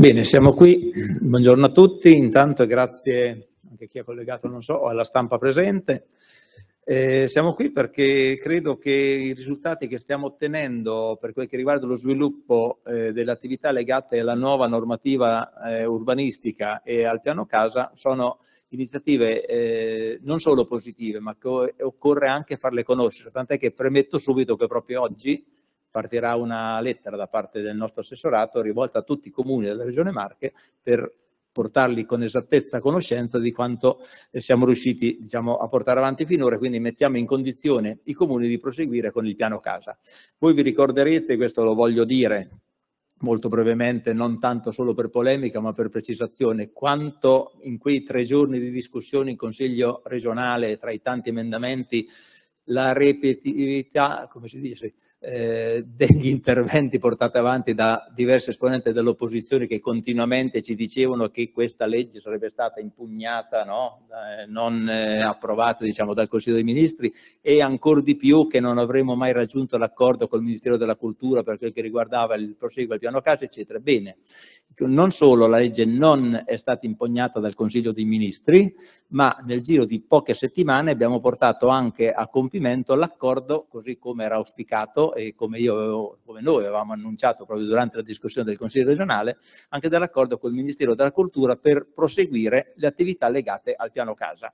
Bene, siamo qui. Buongiorno a tutti. Intanto grazie anche a chi è collegato, non so, alla stampa presente. Eh, siamo qui perché credo che i risultati che stiamo ottenendo per quel che riguarda lo sviluppo eh, delle attività legate alla nuova normativa eh, urbanistica e al piano casa sono iniziative eh, non solo positive, ma che occorre anche farle conoscere. Tant'è che premetto subito che proprio oggi partirà una lettera da parte del nostro assessorato rivolta a tutti i comuni della Regione Marche per portarli con esattezza a conoscenza di quanto eh, siamo riusciti diciamo, a portare avanti finora, quindi mettiamo in condizione i comuni di proseguire con il piano casa. Voi vi ricorderete, questo lo voglio dire molto brevemente, non tanto solo per polemica ma per precisazione, quanto in quei tre giorni di discussione in Consiglio regionale tra i tanti emendamenti la ripetitività come si dice, eh, degli interventi portati avanti da diversi esponenti dell'opposizione che continuamente ci dicevano che questa legge sarebbe stata impugnata, no? eh, non eh, approvata diciamo, dal Consiglio dei Ministri e ancora di più che non avremmo mai raggiunto l'accordo col Ministero della Cultura per quel che riguardava il proseguo del piano casa, eccetera. Bene, non solo la legge non è stata impugnata dal Consiglio dei Ministri, ma nel giro di poche settimane abbiamo portato anche a compimento l'accordo così come era auspicato e come, io, come noi avevamo annunciato proprio durante la discussione del Consiglio regionale, anche dell'accordo col Ministero della Cultura per proseguire le attività legate al piano casa.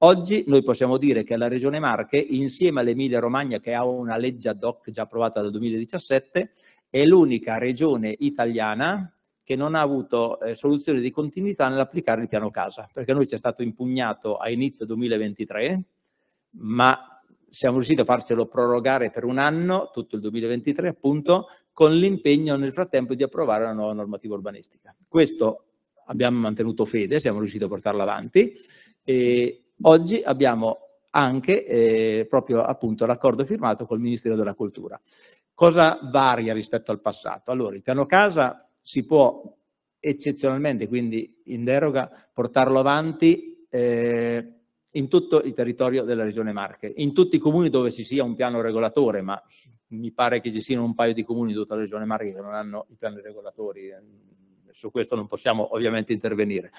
Oggi noi possiamo dire che la Regione Marche, insieme all'Emilia Romagna che ha una legge ad hoc già approvata dal 2017, è l'unica regione italiana che non ha avuto eh, soluzione di continuità nell'applicare il piano casa, perché noi ci è stato impugnato a inizio 2023, ma siamo riusciti a farcelo prorogare per un anno, tutto il 2023 appunto, con l'impegno nel frattempo di approvare la nuova normativa urbanistica. Questo abbiamo mantenuto fede, siamo riusciti a portarlo avanti e oggi abbiamo anche eh, proprio appunto l'accordo firmato col Ministero della Cultura. Cosa varia rispetto al passato? Allora, il piano casa si può eccezionalmente, quindi in deroga, portarlo avanti eh, in tutto il territorio della regione Marche, in tutti i comuni dove ci sia un piano regolatore, ma mi pare che ci siano un paio di comuni di tutta la regione Marche che non hanno i piani regolatori, eh, su questo non possiamo ovviamente intervenire.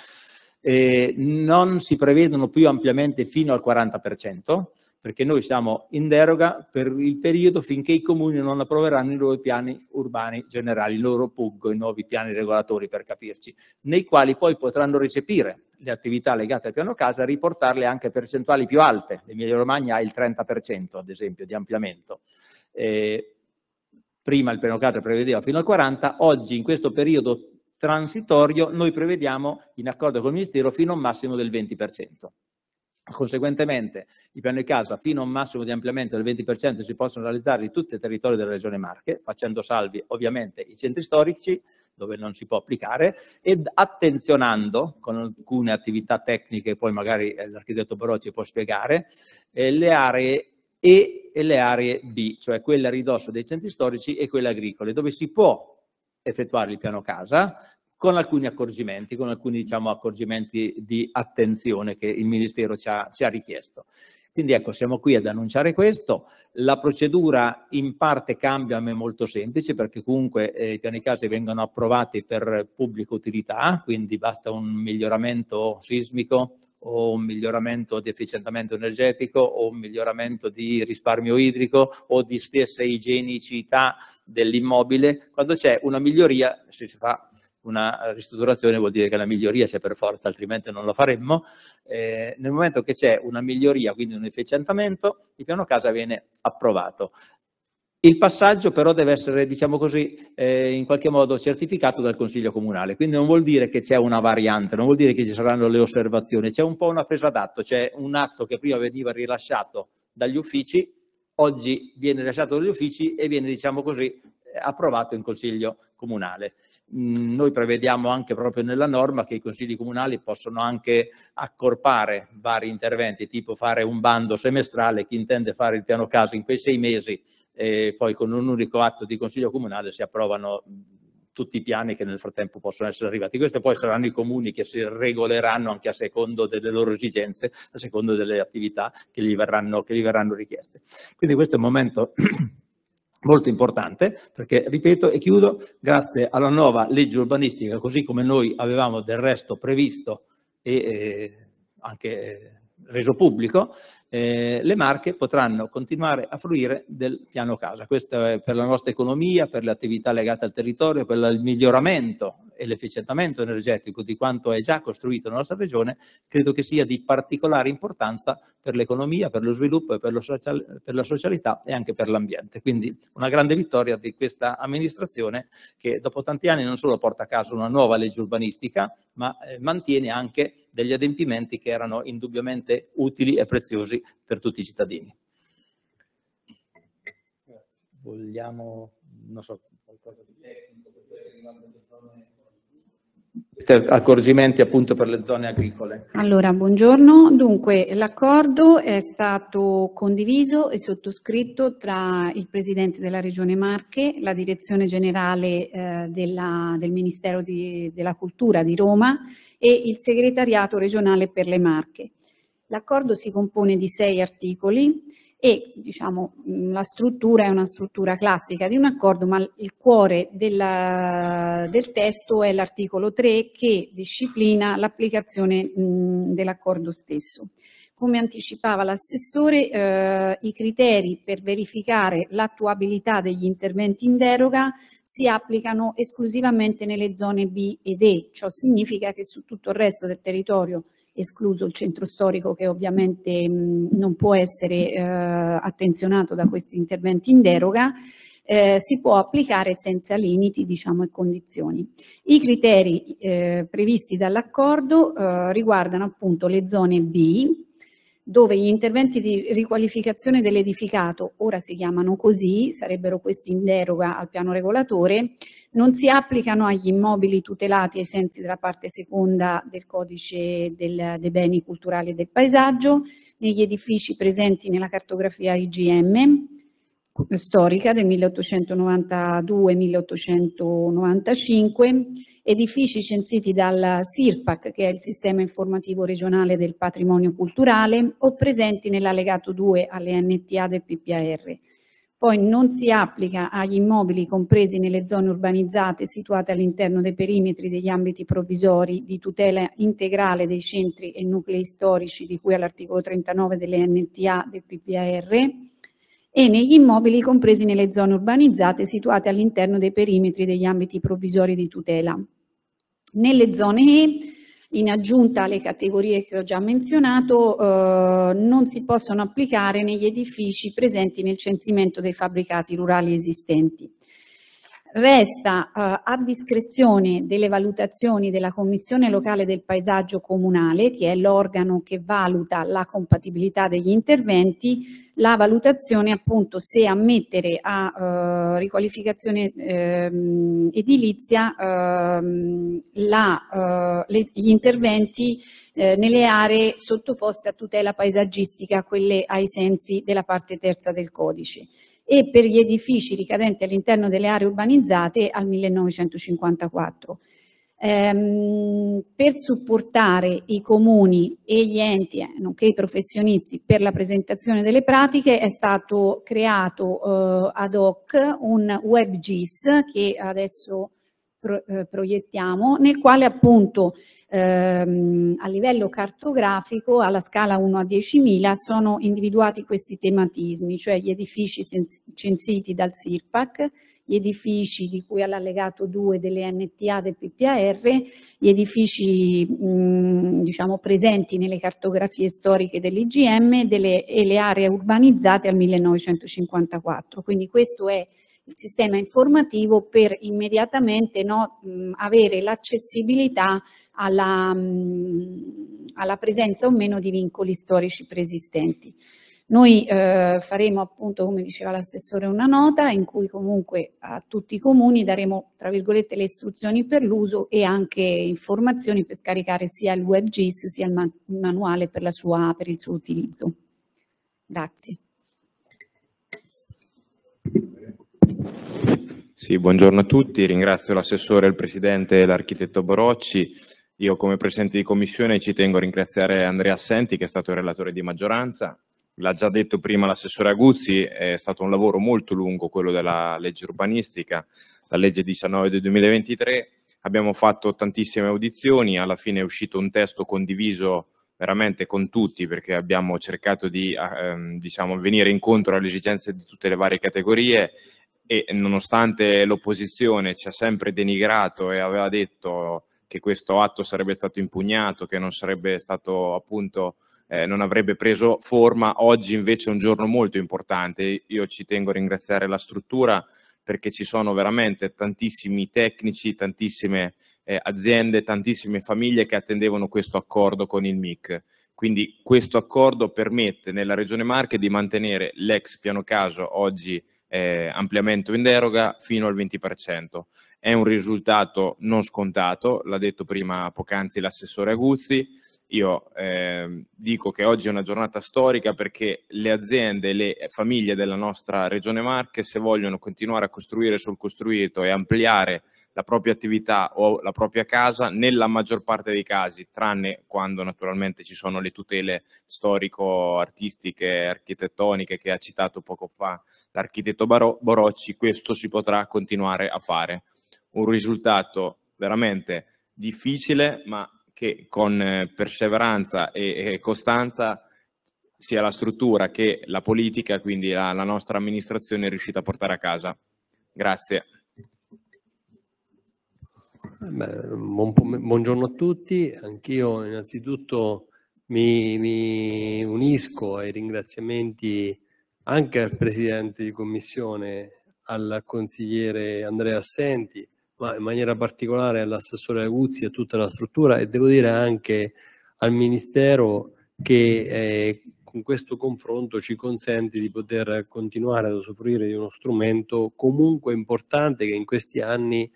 Eh, non si prevedono più ampiamente fino al 40%, perché noi siamo in deroga per il periodo finché i comuni non approveranno i loro piani urbani generali, il loro PUG, i nuovi piani regolatori per capirci, nei quali poi potranno recepire le attività legate al piano casa e riportarle anche a percentuali più alte. L'Emilia Romagna ha il 30% ad esempio di ampliamento. Eh, prima il piano casa prevedeva fino al 40%, oggi in questo periodo transitorio noi prevediamo, in accordo con il Ministero, fino a un massimo del 20%. Conseguentemente, i piani casa fino a un massimo di ampliamento del 20% si possono realizzare in tutti i territori della Regione Marche, facendo salvi ovviamente i centri storici dove non si può applicare ed attenzionando con alcune attività tecniche, poi magari eh, l'architetto Barocci può spiegare, eh, le aree E e le aree B, cioè quelle a ridosso dei centri storici e quelle agricole, dove si può effettuare il piano casa, con alcuni accorgimenti, con alcuni diciamo, accorgimenti di attenzione che il Ministero ci ha, ci ha richiesto. Quindi ecco, siamo qui ad annunciare questo. La procedura in parte cambia, ma è molto semplice, perché comunque eh, i piani case vengono approvati per pubblica utilità, quindi basta un miglioramento sismico o un miglioramento di efficientamento energetico o un miglioramento di risparmio idrico o di stessa igienicità dell'immobile. Quando c'è una miglioria si fa una ristrutturazione vuol dire che la miglioria c'è per forza, altrimenti non lo faremmo. Eh, nel momento che c'è una miglioria, quindi un efficientamento, il piano casa viene approvato. Il passaggio però deve essere, diciamo così, eh, in qualche modo certificato dal Consiglio Comunale, quindi non vuol dire che c'è una variante, non vuol dire che ci saranno le osservazioni, c'è un po' una presa d'atto, c'è un atto che prima veniva rilasciato dagli uffici, oggi viene rilasciato dagli uffici e viene, diciamo così, approvato in Consiglio Comunale noi prevediamo anche proprio nella norma che i consigli comunali possono anche accorpare vari interventi, tipo fare un bando semestrale, chi intende fare il piano caso in quei sei mesi, e poi con un unico atto di consiglio comunale si approvano tutti i piani che nel frattempo possono essere arrivati. Questi poi saranno i comuni che si regoleranno anche a secondo delle loro esigenze, a secondo delle attività che gli verranno, che gli verranno richieste. Quindi questo è un momento molto importante, perché, ripeto e chiudo, grazie alla nuova legge urbanistica, così come noi avevamo del resto previsto e eh, anche eh, reso pubblico, eh, le marche potranno continuare a fruire del piano casa. Questo è per la nostra economia, per le attività legate al territorio, per il miglioramento e l'efficientamento energetico di quanto è già costruito nella nostra regione, credo che sia di particolare importanza per l'economia, per lo sviluppo, per, lo social, per la socialità e anche per l'ambiente. Quindi una grande vittoria di questa amministrazione che dopo tanti anni non solo porta a casa una nuova legge urbanistica, ma eh, mantiene anche degli adempimenti che erano indubbiamente utili e preziosi per tutti i cittadini. Vogliamo, non so, qualcosa di tecnico, perché rimane accorgimenti appunto per le zone agricole. Allora, buongiorno. Dunque, l'accordo è stato condiviso e sottoscritto tra il Presidente della Regione Marche, la Direzione Generale eh, della, del Ministero di, della Cultura di Roma e il Segretariato Regionale per le Marche. L'accordo si compone di sei articoli e diciamo, mm, la struttura è una struttura classica di un accordo, ma il cuore della, del testo è l'articolo 3 che disciplina l'applicazione mm, dell'accordo stesso. Come anticipava l'assessore, eh, i criteri per verificare l'attuabilità degli interventi in deroga si applicano esclusivamente nelle zone B ed E, ciò significa che su tutto il resto del territorio escluso il centro storico che ovviamente mh, non può essere eh, attenzionato da questi interventi in deroga, eh, si può applicare senza limiti diciamo, e condizioni. I criteri eh, previsti dall'accordo eh, riguardano appunto le zone B, dove gli interventi di riqualificazione dell'edificato, ora si chiamano così, sarebbero questi in deroga al piano regolatore, non si applicano agli immobili tutelati ai sensi della parte seconda del codice del, dei beni culturali e del paesaggio, negli edifici presenti nella cartografia IGM, storica del 1892-1895, edifici censiti dal SIRPAC, che è il Sistema Informativo Regionale del Patrimonio Culturale, o presenti nell'allegato 2 alle NTA del PPAR. Poi non si applica agli immobili compresi nelle zone urbanizzate situate all'interno dei perimetri degli ambiti provvisori di tutela integrale dei centri e nuclei storici di cui all'articolo 39 delle NTA del PPAR e negli immobili compresi nelle zone urbanizzate situate all'interno dei perimetri degli ambiti provvisori di tutela. Nelle zone E, in aggiunta alle categorie che ho già menzionato, eh, non si possono applicare negli edifici presenti nel censimento dei fabbricati rurali esistenti resta eh, a discrezione delle valutazioni della Commissione locale del paesaggio comunale, che è l'organo che valuta la compatibilità degli interventi, la valutazione appunto se ammettere a eh, riqualificazione ehm, ehm, eh, edilizia la, le, gli interventi eh, nelle aree sottoposte a tutela paesaggistica, quelle ai sensi della parte terza del codice e per gli edifici ricadenti all'interno delle aree urbanizzate al 1954. Ehm, per supportare i comuni e gli enti, eh, nonché i professionisti, per la presentazione delle pratiche è stato creato eh, ad hoc un WebGIS che adesso pro, eh, proiettiamo, nel quale appunto ehm, a livello cartografico, alla scala 1 a 10.000, sono individuati questi tematismi, cioè gli edifici censiti dal SIRPAC, gli edifici di cui all'allegato 2 delle NTA del PPAR, gli edifici mh, diciamo, presenti nelle cartografie storiche dell'IGM e le aree urbanizzate al 1954. Quindi questo è il sistema informativo per immediatamente no, avere l'accessibilità alla, alla presenza o meno di vincoli storici preesistenti. Noi eh, faremo appunto, come diceva l'assessore, una nota in cui comunque a tutti i comuni daremo, tra virgolette, le istruzioni per l'uso e anche informazioni per scaricare sia il WebGIS sia il, man il manuale per, sua, per il suo utilizzo. Grazie. Sì, buongiorno a tutti, ringrazio l'assessore, il presidente e l'architetto Borocci. Io come presidente di commissione ci tengo a ringraziare Andrea Assenti che è stato il relatore di maggioranza. L'ha già detto prima l'assessore Aguzzi, è stato un lavoro molto lungo quello della legge urbanistica, la legge 19 del 2023. Abbiamo fatto tantissime audizioni, alla fine è uscito un testo condiviso veramente con tutti perché abbiamo cercato di ah, ehm, diciamo, venire incontro alle esigenze di tutte le varie categorie e nonostante l'opposizione ci ha sempre denigrato e aveva detto che questo atto sarebbe stato impugnato, che non sarebbe stato appunto eh, non avrebbe preso forma, oggi invece è un giorno molto importante. Io ci tengo a ringraziare la struttura perché ci sono veramente tantissimi tecnici, tantissime eh, aziende, tantissime famiglie che attendevano questo accordo con il MIC. Quindi questo accordo permette nella Regione Marche di mantenere l'ex piano caso oggi eh, ampliamento in deroga fino al 20%. È un risultato non scontato, l'ha detto prima poc'anzi l'assessore Aguzzi, io eh, dico che oggi è una giornata storica perché le aziende, le famiglie della nostra regione Marche, se vogliono continuare a costruire sul costruito e ampliare la propria attività o la propria casa nella maggior parte dei casi, tranne quando naturalmente ci sono le tutele storico-artistiche, architettoniche che ha citato poco fa l'architetto Borocci, questo si potrà continuare a fare. Un risultato veramente difficile, ma che con eh, perseveranza e, costanza sia la struttura che la politica, quindi la nostra amministrazione, è riuscita a portare a casa. Grazie. Eh buon, buongiorno a tutti, anch'io innanzitutto mi, mi, unisco ai ringraziamenti anche al Presidente di Commissione, al consigliere Andrea Assenti, ma in maniera particolare all'assessore Aguzzi e a tutta la struttura e devo dire anche al Ministero che eh, con questo confronto ci consente di poter continuare ad usufruire di uno strumento comunque importante che in questi anni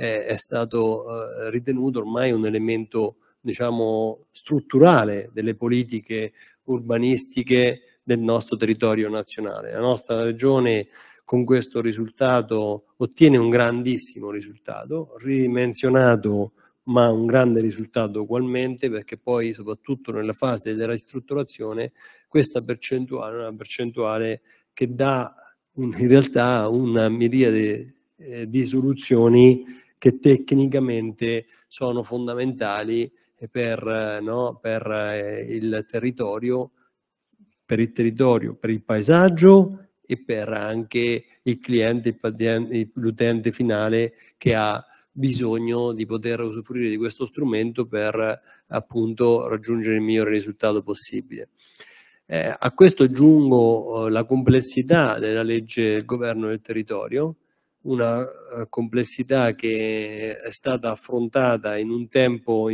è, è stato eh, ritenuto ormai un elemento diciamo, strutturale delle politiche urbanistiche del nostro territorio nazionale. La nostra regione con questo risultato ottiene un grandissimo risultato, ridimensionato ma un grande risultato ugualmente perché poi soprattutto nella fase della ristrutturazione questa percentuale è una percentuale che dà in realtà una miriade eh, di soluzioni che tecnicamente sono fondamentali per, eh, no, per eh, il territorio, per il territorio, per il paesaggio e per anche il cliente, l'utente finale che ha bisogno di poter usufruire di questo strumento per appunto raggiungere il migliore risultato possibile. Eh, a questo aggiungo eh, la complessità della legge del governo del territorio, una eh, complessità che è stata affrontata in un tempo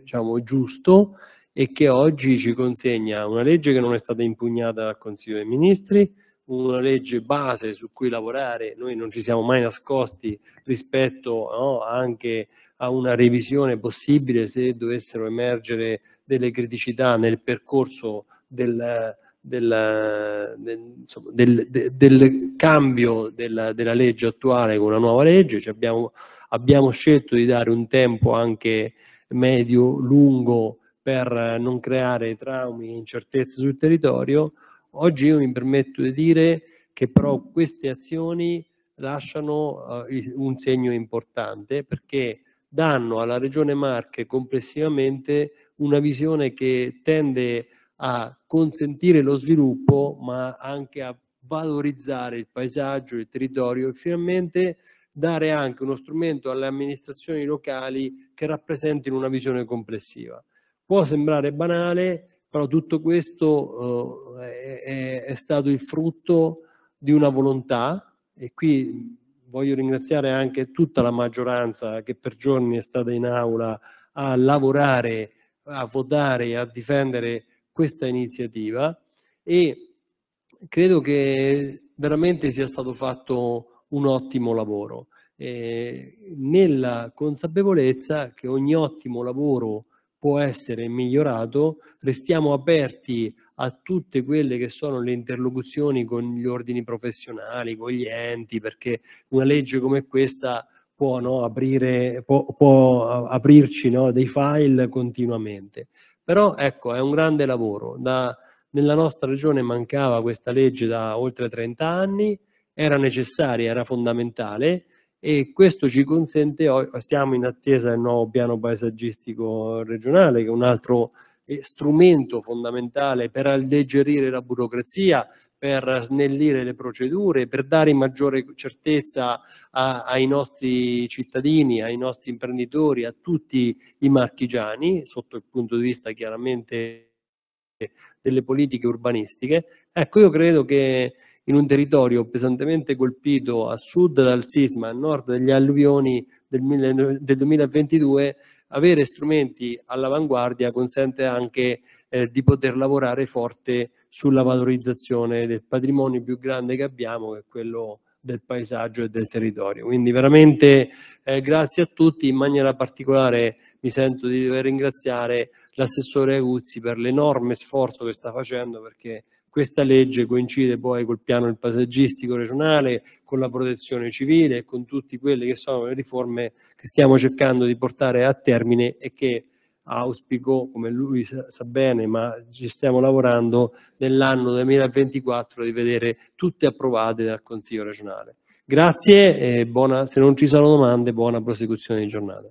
diciamo, giusto e che oggi ci consegna una legge che non è stata impugnata dal Consiglio dei Ministri, una legge base su cui lavorare, noi non ci siamo mai nascosti rispetto no, anche a una revisione possibile se dovessero emergere delle criticità nel percorso del, della, del, insomma, del, de, del cambio della, della, legge attuale con una nuova legge, cioè abbiamo, abbiamo, scelto di dare un tempo anche medio-lungo per non creare traumi e incertezze sul territorio, oggi io mi permetto di dire che però queste azioni lasciano uh, un segno importante perché danno alla Regione Marche complessivamente una visione che tende a a consentire lo sviluppo, ma anche a valorizzare il paesaggio, il territorio e finalmente dare anche uno strumento alle amministrazioni locali che rappresentino una visione complessiva. Può sembrare banale, però tutto questo eh, è, è, stato il frutto di una volontà e qui voglio ringraziare anche tutta la maggioranza che per giorni è stata in aula a lavorare, a votare, e a difendere questa iniziativa e credo che veramente sia stato fatto un ottimo lavoro eh, nella consapevolezza che ogni ottimo lavoro può essere migliorato, restiamo aperti a tutte quelle che sono le interlocuzioni con gli ordini professionali, con gli enti, perché una legge come questa può, no, aprire, può, può aprirci no, dei file continuamente. Però ecco, è un grande lavoro. Da, nella nostra regione mancava questa legge da oltre 30 anni, era necessaria, era fondamentale e questo ci consente, stiamo in attesa del nuovo piano paesaggistico regionale che è un altro eh, strumento fondamentale per alleggerire la burocrazia, per snellire le procedure, per dare maggiore certezza a, ai nostri cittadini, ai nostri imprenditori, a tutti i marchigiani, sotto il punto di vista chiaramente delle politiche urbanistiche. Ecco, io credo che in un territorio pesantemente colpito a sud dal sisma, a nord dagli alluvioni del, del 2022, avere strumenti all'avanguardia consente anche eh, di poter lavorare forte sulla valorizzazione del patrimonio più grande che abbiamo, che è quello del paesaggio e del territorio. Quindi veramente eh, grazie a tutti, in maniera particolare mi sento di dover ringraziare l'assessore Aguzzi per l'enorme sforzo che sta facendo perché questa legge coincide poi col piano del paesaggistico regionale, con la protezione civile e con tutte quelle che sono le riforme che stiamo cercando di portare a termine e che auspico, come lui sa bene, ma ci stiamo lavorando nell'anno 2024 di vedere tutte approvate dal Consiglio regionale. Grazie e buona, se non ci sono domande, buona prosecuzione di giornata.